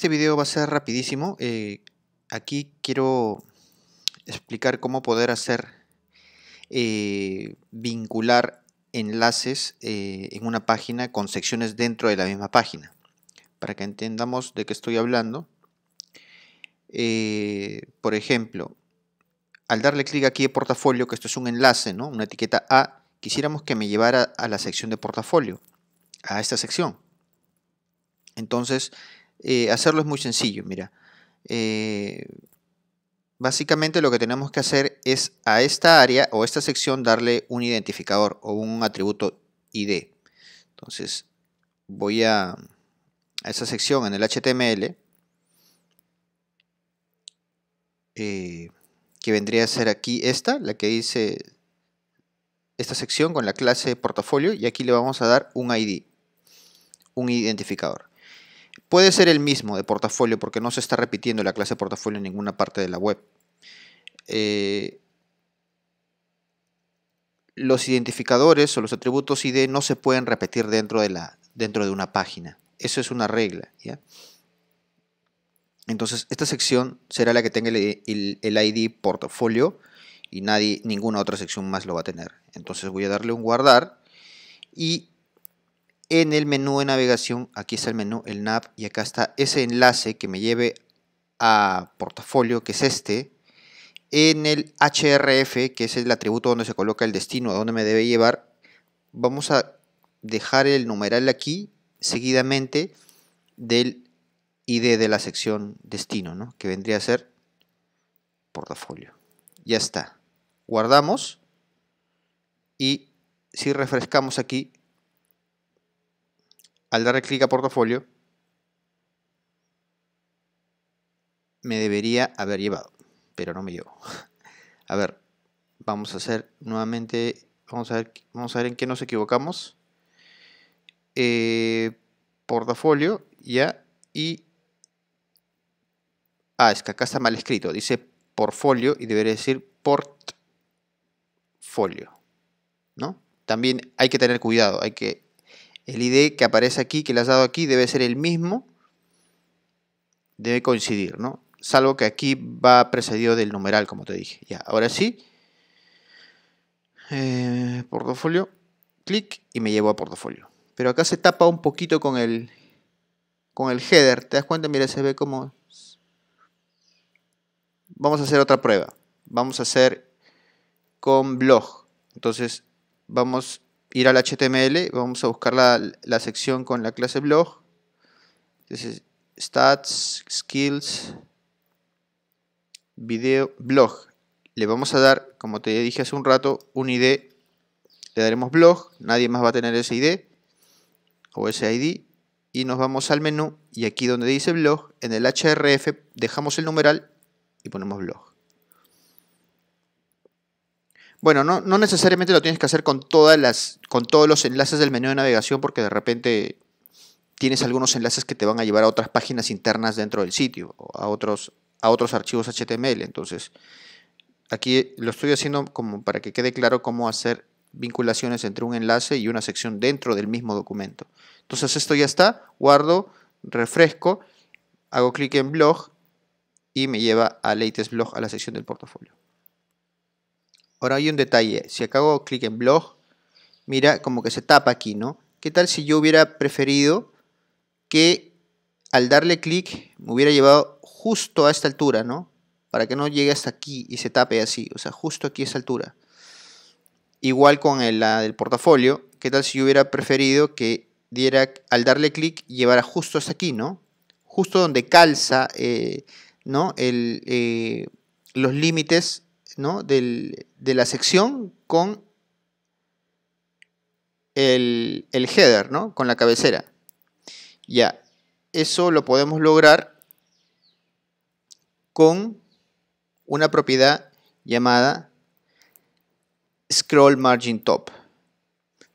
Este video va a ser rapidísimo. Eh, aquí quiero explicar cómo poder hacer eh, vincular enlaces eh, en una página con secciones dentro de la misma página. Para que entendamos de qué estoy hablando. por ejemplo, al darle clic aquí de portafolio, que esto es un enlace, ¿no? una etiqueta A, quisiéramos que me llevara a la sección de portafolio, a esta sección. Entonces, eh, hacerlo es muy sencillo, mira. Eh, básicamente lo que tenemos que hacer es a esta área o esta sección darle un identificador o un atributo ID. Entonces voy a, a esa sección en el HTML eh, que vendría a ser aquí esta, la que dice esta sección con la clase portafolio y aquí le vamos a dar un ID, un identificador. Puede ser el mismo de portafolio porque no se está repitiendo la clase portafolio en ninguna parte de la web. Eh, los identificadores o los atributos ID no se pueden repetir dentro de, la, dentro de una página. Eso es una regla. Entonces, esta sección será la que tenga el, el, ID portafolio y nadie, ninguna otra sección más lo va a tener. Entonces voy a darle un guardar y en el menú de navegación, aquí está el menú, el nav, y acá está ese enlace que me lleve a portafolio, que es este. En el href, que es el atributo donde se coloca el destino, a donde me debe llevar, vamos a dejar el numeral aquí, seguidamente del ID de la sección destino, ¿no? que vendría a ser portafolio. Ya está. Guardamos y si refrescamos aquí, al darle clic a portafolio, me debería haber llevado, pero no me llevo. A ver, vamos a hacer nuevamente, vamos a ver, vamos a ver en qué nos equivocamos. Eh, portafolio, ya, y... Ah, es que acá está mal escrito, dice portfolio y debería decir portfolio, ¿no? También hay que tener cuidado, hay que el ID que aparece aquí, que le has dado aquí, debe ser el mismo. Debe coincidir, ¿no? Salvo que aquí va precedido del numeral, como te dije. Ya, ahora sí. Eh, portafolio. Clic y me llevo a portafolio. Pero acá se tapa un poquito con el, con el header. ¿Te das cuenta? Mira, se ve como... Vamos a hacer otra prueba. Vamos a hacer con blog. Entonces, vamos ir al HTML, vamos a buscar la, sección con la clase blog. Entonces, stats, skills, video, blog. Le vamos a dar, como te dije hace un rato, un ID. Le daremos blog, nadie más va a tener ese ID o ese ID. Y nos vamos al menú y aquí donde dice blog, en el HRF dejamos el numeral y ponemos blog. Bueno, no, necesariamente lo tienes que hacer con, todos los enlaces del menú de navegación porque de repente tienes algunos enlaces que te van a llevar a otras páginas internas dentro del sitio, o otros, a otros archivos HTML. Entonces, aquí lo estoy haciendo como para que quede claro cómo hacer vinculaciones entre un enlace y una sección dentro del mismo documento. Entonces esto ya está, guardo, refresco, hago clic en blog y me lleva a latest blog a la sección del portafolio. Ahora hay un detalle, si acá hago clic en blog, mira como que se tapa aquí, ¿no? ¿Qué tal si yo hubiera preferido que al darle clic me hubiera llevado justo a esta altura, ¿no? Para que no llegue hasta aquí y se tape así, o sea, justo aquí a esta altura. Igual con el, la del portafolio, ¿qué tal si yo hubiera preferido que diera, al darle clic, llevara justo hasta aquí, ¿no? Justo donde calza, eh, ¿no? Eh, los límites de la sección con el, header, Con la cabecera. Ya, eso lo podemos lograr con una propiedad llamada scroll margin top.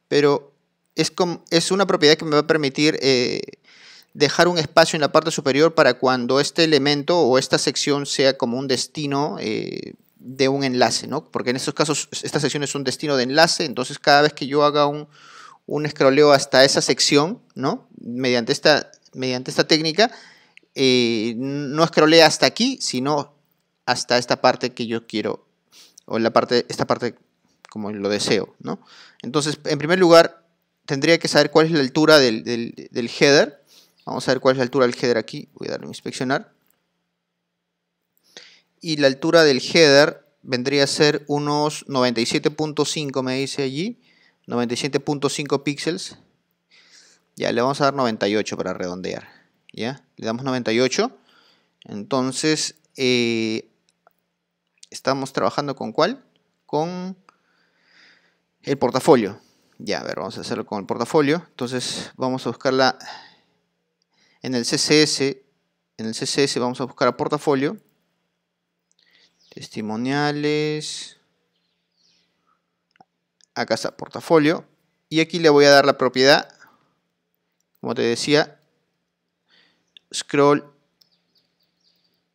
Pero es, es una propiedad que me va a permitir eh, dejar un espacio en la parte superior para cuando este elemento o esta sección sea como un destino eh, de un enlace, ¿no? Porque en estos casos esta sección es un destino de enlace, entonces cada vez que yo haga un, un hasta esa sección, ¿no? Mediante esta, mediante esta técnica, eh, no scrollea hasta aquí, sino hasta esta parte que yo quiero, o la parte, esta parte como lo deseo, ¿no? Entonces, en primer lugar, tendría que saber cuál es la altura del, del header. Vamos a ver cuál es la altura del header aquí. Voy a darle inspeccionar y la altura del header vendría a ser unos 97.5, me dice allí. 97.5 píxeles. Ya, le vamos a dar 98 para redondear. ¿Ya? Le damos 98. Entonces, eh, estamos trabajando con cuál? Con el portafolio. Ya, a ver, vamos a hacerlo con el portafolio. Entonces, vamos a buscarla en el CSS. En el CSS vamos a buscar a portafolio testimoniales, acá está portafolio, y aquí le voy a dar la propiedad, como te decía, scroll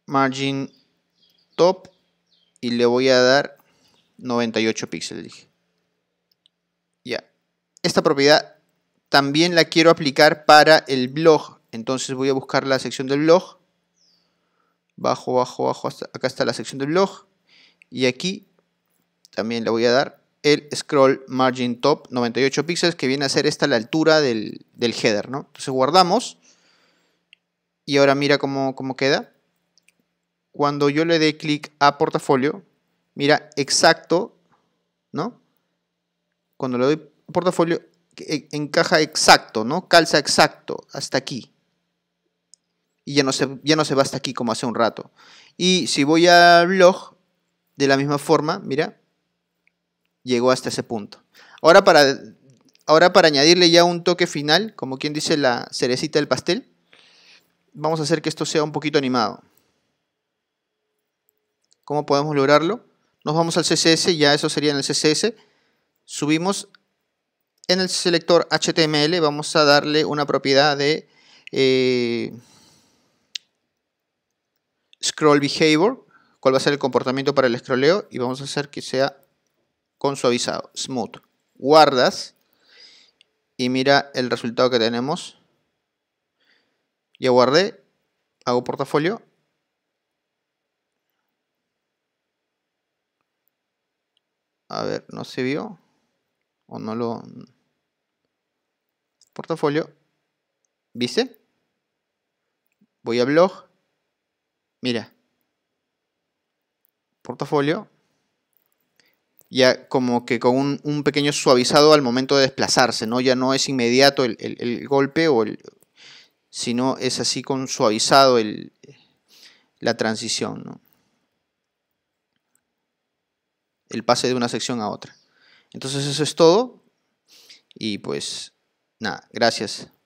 margin top y le voy a dar 98 píxeles, Ya. Esta propiedad también la quiero aplicar para el blog. Entonces voy a buscar la sección del blog bajo, bajo, bajo, hasta acá está la sección del blog y aquí también le voy a dar el scroll margin top 98 píxeles que viene a ser esta la altura del, header, ¿no? Entonces guardamos y ahora mira cómo, cómo queda. Cuando yo le dé clic a portafolio, mira exacto, ¿no? Cuando le doy portafolio, eh, encaja exacto, ¿no? Calza exacto hasta aquí y ya no, se, ya no se va hasta aquí como hace un rato. Y si voy al blog, de la misma forma, mira, llegó hasta ese punto. Ahora para, ahora para añadirle ya un toque final, como quien dice la cerecita del pastel, vamos a hacer que esto sea un poquito animado. ¿Cómo podemos lograrlo? Nos vamos al CSS, ya eso sería en el CSS. Subimos en el selector HTML, vamos a darle una propiedad de... Eh, scroll behavior, cuál va a ser el comportamiento para el scrolleo y vamos a hacer que sea con suavizado, smooth. Guardas y mira el resultado que tenemos. Ya guardé, hago portafolio. A ver, no se vio o no lo... Portafolio, ¿viste? Voy a blog, Mira, portafolio, ya como que con un, pequeño suavizado al momento de desplazarse, ¿no? Ya no es inmediato el, golpe, o el, sino es así con suavizado el, la transición, El pase de una sección a otra. Entonces eso es todo. Y pues nada, gracias.